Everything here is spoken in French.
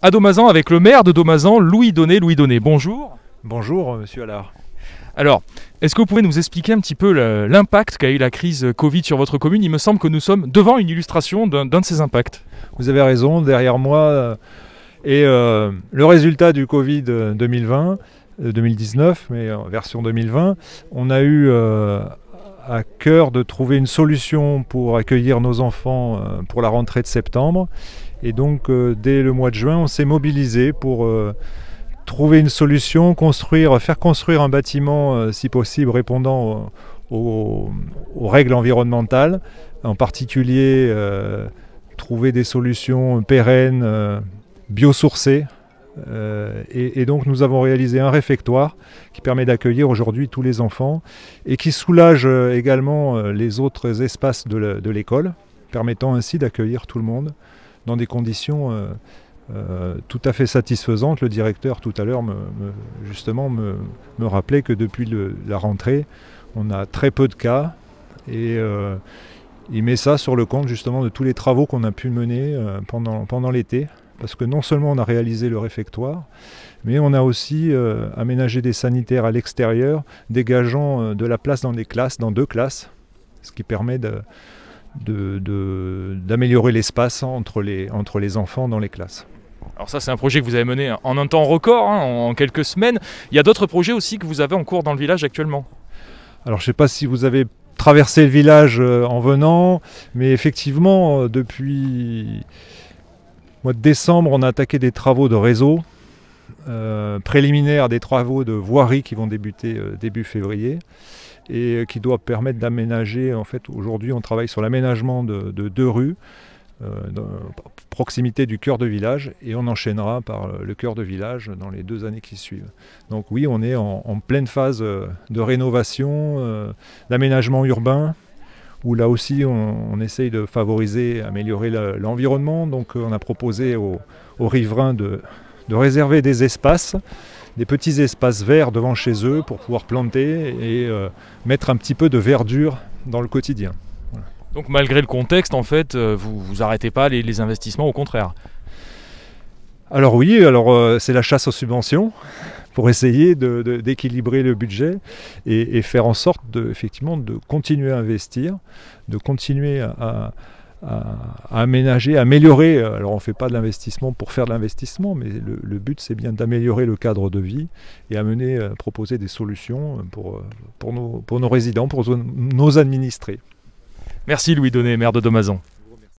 à Domazan avec le maire de Domazan, Louis Donné, Louis Donné. bonjour. Bonjour, euh, monsieur Allard. Alors, est-ce que vous pouvez nous expliquer un petit peu l'impact qu'a eu la crise Covid sur votre commune Il me semble que nous sommes devant une illustration d'un de ces impacts. Vous avez raison, derrière moi et euh, euh, le résultat du Covid 2020, 2019, mais en version 2020. On a eu à cœur de trouver une solution pour accueillir nos enfants euh, pour la rentrée de septembre. Et donc, euh, dès le mois de juin, on s'est mobilisé pour euh, trouver une solution, construire, faire construire un bâtiment, si possible, répondant aux, règles environnementales, en particulier trouver des solutions pérennes, biosourcées, euh, et, donc nous avons réalisé un réfectoire qui permet d'accueillir aujourd'hui tous les enfants et qui soulage euh, également euh, les autres espaces de l'école, permettant ainsi d'accueillir tout le monde dans des conditions tout à fait satisfaisantes. Le directeur tout à l'heure me, justement me, rappelait que depuis la rentrée, on a très peu de cas et il met ça sur le compte justement de tous les travaux qu'on a pu mener pendant l'été parce que non seulement on a réalisé le réfectoire, mais on a aussi euh, aménagé des sanitaires à l'extérieur, dégageant euh, de la place dans les classes, dans deux classes, ce qui permet d'améliorer l'espace entre les, enfants dans les classes. Alors ça, c'est un projet que vous avez mené en un temps record, hein, en quelques semaines. Il y a d'autres projets aussi que vous avez en cours dans le village actuellement Alors je ne sais pas si vous avez traversé le village euh, en venant, mais effectivement, depuis mois de décembre, on a attaqué des travaux de réseau, euh, préliminaires des travaux de voirie qui vont débuter euh, début février et euh, qui doivent permettre d'aménager. En fait, aujourd'hui, on travaille sur l'aménagement de, deux rues. proximité du cœur de village et on enchaînera par le cœur de village dans les deux années qui suivent. Donc oui, on est en pleine phase de rénovation, d'aménagement urbain, où là aussi on, essaye de favoriser, améliorer l'environnement. Donc euh, on a proposé aux, riverains de, réserver des espaces, des petits espaces verts devant chez eux pour pouvoir planter et euh, mettre un petit peu de verdure dans le quotidien. Donc malgré le contexte, en fait, euh, vous n'arrêtez arrêtez pas les, investissements, au contraire. Alors oui, alors c'est la chasse aux subventions pour essayer d'équilibrer le budget et, faire en sorte de, effectivement de continuer à investir, de continuer à, aménager, à améliorer. Alors on ne fait pas de l'investissement pour faire de l'investissement, mais le, but c'est bien d'améliorer le cadre de vie et amener, euh, proposer des solutions pour, euh, pour, nos, pour nos résidents, pour nos administrés. Merci Louis Donnet, maire de Domazan.